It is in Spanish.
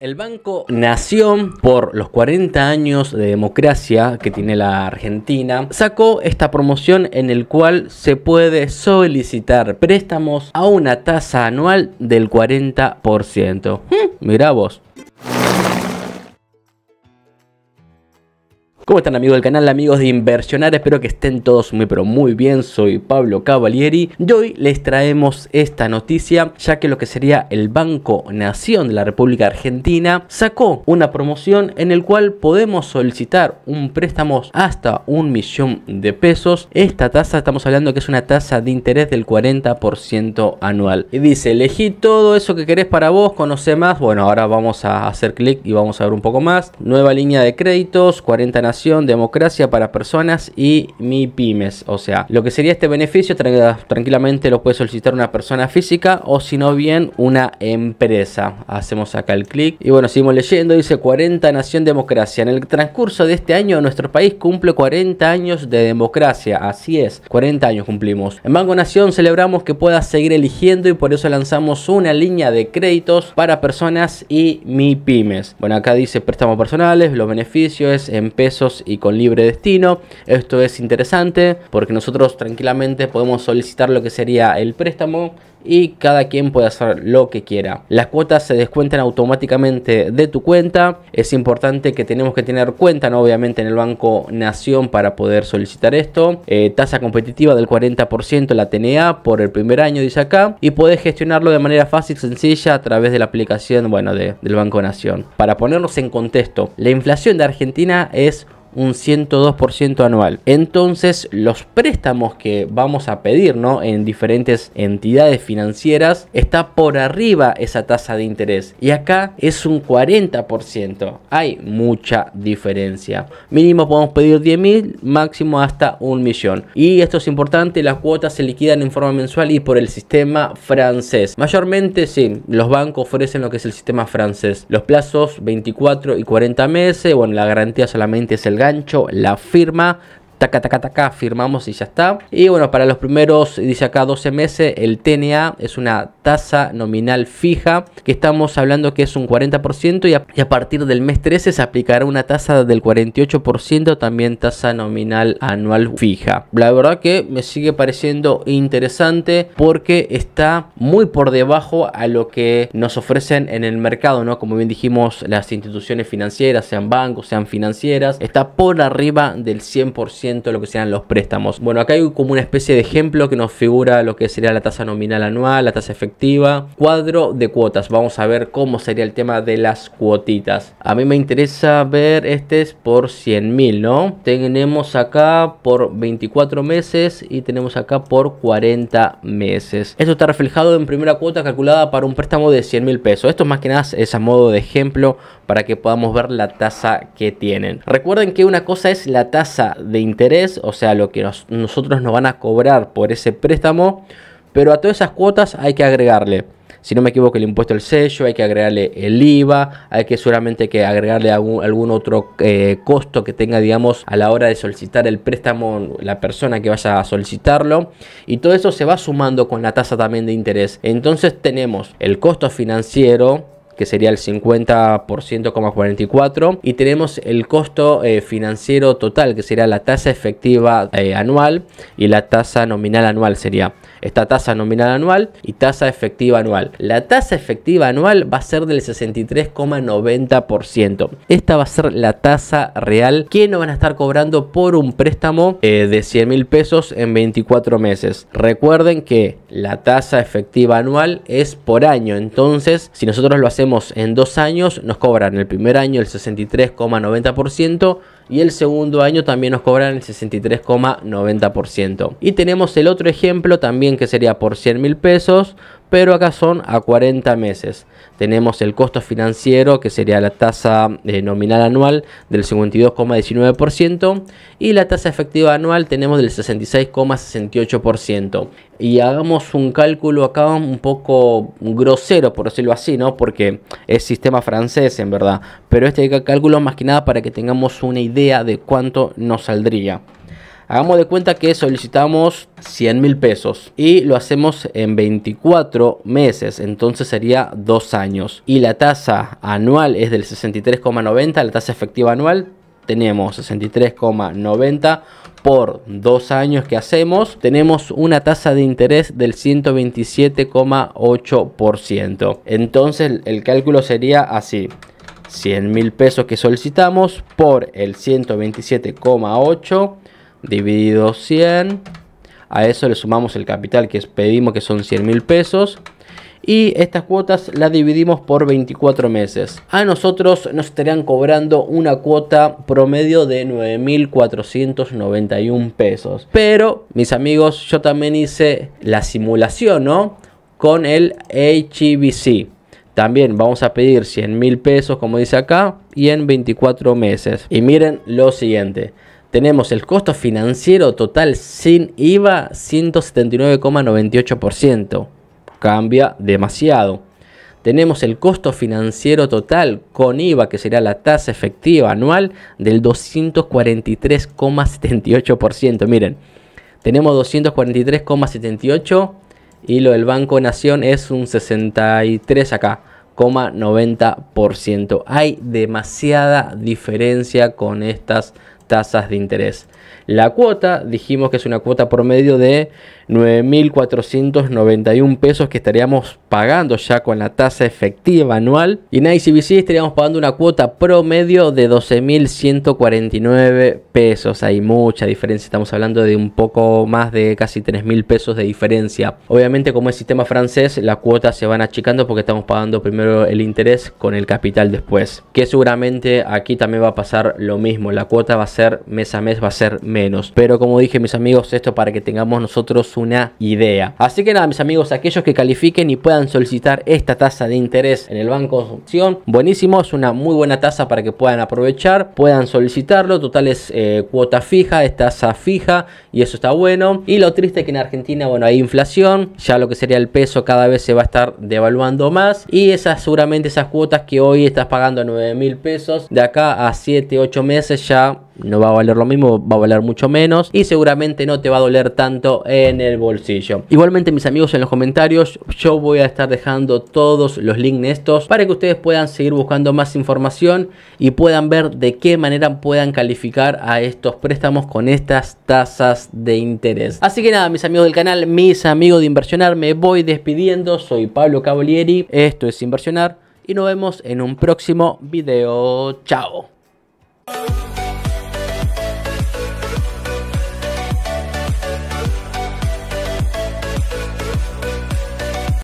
El Banco Nación, por los 40 años de democracia que tiene la Argentina, sacó esta promoción en el cual se puede solicitar préstamos a una tasa anual del 40%. Hm, ¡Mira vos. ¿Cómo están amigos del canal, amigos de Inversionar? Espero que estén todos muy pero muy bien, soy Pablo Cavalieri y hoy les traemos esta noticia ya que lo que sería el Banco Nación de la República Argentina sacó una promoción en el cual podemos solicitar un préstamo hasta un millón de pesos. Esta tasa estamos hablando que es una tasa de interés del 40% anual y dice elegí todo eso que querés para vos, conoce más, bueno ahora vamos a hacer clic y vamos a ver un poco más, nueva línea de créditos, 40 naciones Democracia para Personas y Mi Pymes. O sea, lo que sería este beneficio tranquilamente lo puede solicitar una persona física o si no bien una empresa. Hacemos acá el clic y bueno, seguimos leyendo. Dice 40 Nación Democracia. En el transcurso de este año nuestro país cumple 40 años de democracia. Así es, 40 años cumplimos. En Banco Nación celebramos que pueda seguir eligiendo y por eso lanzamos una línea de créditos para personas y Mi Pymes. Bueno, acá dice préstamos personales, los beneficios en pesos y con libre destino. Esto es interesante porque nosotros tranquilamente podemos solicitar lo que sería el préstamo y cada quien puede hacer lo que quiera. Las cuotas se descuentan automáticamente de tu cuenta. Es importante que tenemos que tener cuenta, ¿no? obviamente, en el Banco Nación para poder solicitar esto. Eh, tasa competitiva del 40% la TNA por el primer año, dice acá. Y puedes gestionarlo de manera fácil, y sencilla, a través de la aplicación, bueno, del Banco Nación. Para ponernos en contexto, la inflación de Argentina es un 102% anual. Entonces, los préstamos que vamos a pedir ¿no? en diferentes entidades financieras está por arriba esa tasa de interés y acá es un 40%. Hay mucha diferencia. Mínimo podemos pedir 10.000 máximo hasta un millón. Y esto es importante: las cuotas se liquidan en forma mensual y por el sistema francés. Mayormente, sí, los bancos ofrecen lo que es el sistema francés. Los plazos 24 y 40 meses, bueno, la garantía solamente es el gancho, la firma taca, taca, taca, firmamos y ya está. Y bueno, para los primeros, dice acá 12 meses, el TNA es una tasa nominal fija, que estamos hablando que es un 40% y a, partir del mes 13 se aplicará una tasa del 48%, también tasa nominal anual fija. La verdad que me sigue pareciendo interesante porque está muy por debajo a lo que nos ofrecen en el mercado, ¿no? Como bien dijimos, las instituciones financieras, sean bancos, sean financieras, está por arriba del 100% lo que sean los préstamos. Bueno, acá hay como una especie de ejemplo que nos figura lo que sería la tasa nominal anual, la tasa efectiva, cuadro de cuotas. Vamos a ver cómo sería el tema de las cuotitas. A mí me interesa ver, este es por 100 mil, ¿no? Tenemos acá por 24 meses y tenemos acá por 40 meses. Esto está reflejado en primera cuota calculada para un préstamo de 100 mil pesos. Esto más que nada es a modo de ejemplo para que podamos ver la tasa que tienen. Recuerden que una cosa es la tasa de interés interés, o sea, lo que nosotros nos van a cobrar por ese préstamo, pero a todas esas cuotas hay que agregarle, si no me equivoco, el impuesto al sello, hay que agregarle el IVA, hay que solamente que agregarle algún, otro eh, costo que tenga, digamos, a la hora de solicitar el préstamo la persona que vaya a solicitarlo. Y todo eso se va sumando con la tasa también de interés. Entonces tenemos el costo financiero, que sería el 50,44%. Y tenemos el costo eh, financiero total, que sería la tasa efectiva eh, anual y la tasa nominal anual sería esta tasa nominal anual y tasa efectiva anual. La tasa efectiva anual va a ser del 63,90%. Esta va a ser la tasa real que nos van a estar cobrando por un préstamo eh, de 100 mil pesos en 24 meses. Recuerden que la tasa efectiva anual es por año, entonces si nosotros lo hacemos en dos años, nos cobran el primer año el 63,90% y el segundo año también nos cobran el 63,90%. Y tenemos el otro ejemplo también que sería por 100 mil pesos, pero acá son a 40 meses. Tenemos el costo financiero, que sería la tasa eh, nominal anual del 52,19%, y la tasa efectiva anual tenemos del 66,68%. Y hagamos un cálculo acá un poco grosero, por decirlo así, ¿no? Porque es sistema francés, en verdad. Pero este cálculo más que nada para que tengamos una idea de cuánto nos saldría. Hagamos de cuenta que solicitamos 100 mil pesos y lo hacemos en 24 meses, entonces sería 2 años. Y la tasa anual es del 63,90, la tasa efectiva anual tenemos 63,90 por dos años que hacemos, tenemos una tasa de interés del 127,8%. Entonces el cálculo sería así. 100 mil pesos que solicitamos por el 127,8 dividido 100. A eso le sumamos el capital que pedimos que son 100 mil pesos. Y estas cuotas las dividimos por 24 meses. A nosotros nos estarían cobrando una cuota promedio de 9.491 pesos. Pero, mis amigos, yo también hice la simulación, ¿no? Con el HBC. También vamos a pedir 100 mil pesos, como dice acá, y en 24 meses. Y miren lo siguiente tenemos el costo financiero total sin IVA 179,98%. Cambia demasiado. Tenemos el costo financiero total con IVA, que será la tasa efectiva anual del 243,78%. Miren, tenemos 243,78 y lo del Banco Nación es un 63 acá. 90%. Hay demasiada diferencia con estas tasas de interés. La cuota, dijimos que es una cuota promedio de 9.491 pesos que estaríamos pagando ya con la tasa efectiva anual. Y en ICBC estaríamos pagando una cuota promedio de 12.149 pesos. Hay mucha diferencia, estamos hablando de un poco más de casi 3.000 pesos de diferencia. Obviamente como es sistema francés, las cuotas se van achicando porque estamos pagando primero el interés con el capital después. Que seguramente aquí también va a pasar lo mismo. La cuota va a ser mes a mes, va a ser mes pero como dije, mis amigos, esto para que tengamos nosotros una idea. Así que nada, mis amigos, aquellos que califiquen y puedan solicitar esta tasa de interés en el Banco de Opción, buenísimo, es una muy buena tasa para que puedan aprovechar, puedan solicitarlo. Total es eh, cuota fija, es tasa fija y eso está bueno. Y lo triste es que en Argentina, bueno, hay inflación, ya lo que sería el peso cada vez se va a estar devaluando más y esas seguramente esas cuotas que hoy estás pagando 9 mil pesos, de acá a 7, 8 meses ya no va a valer lo mismo, va a valer mucho menos y seguramente no te va a doler tanto en el bolsillo. Igualmente mis amigos en los comentarios yo voy a estar dejando todos los links estos para que ustedes puedan seguir buscando más información y puedan ver de qué manera puedan calificar a estos préstamos con estas tasas de interés. Así que nada mis amigos del canal, mis amigos de Inversionar, me voy despidiendo. Soy Pablo Cavalieri, esto es Inversionar y nos vemos en un próximo video. Chao.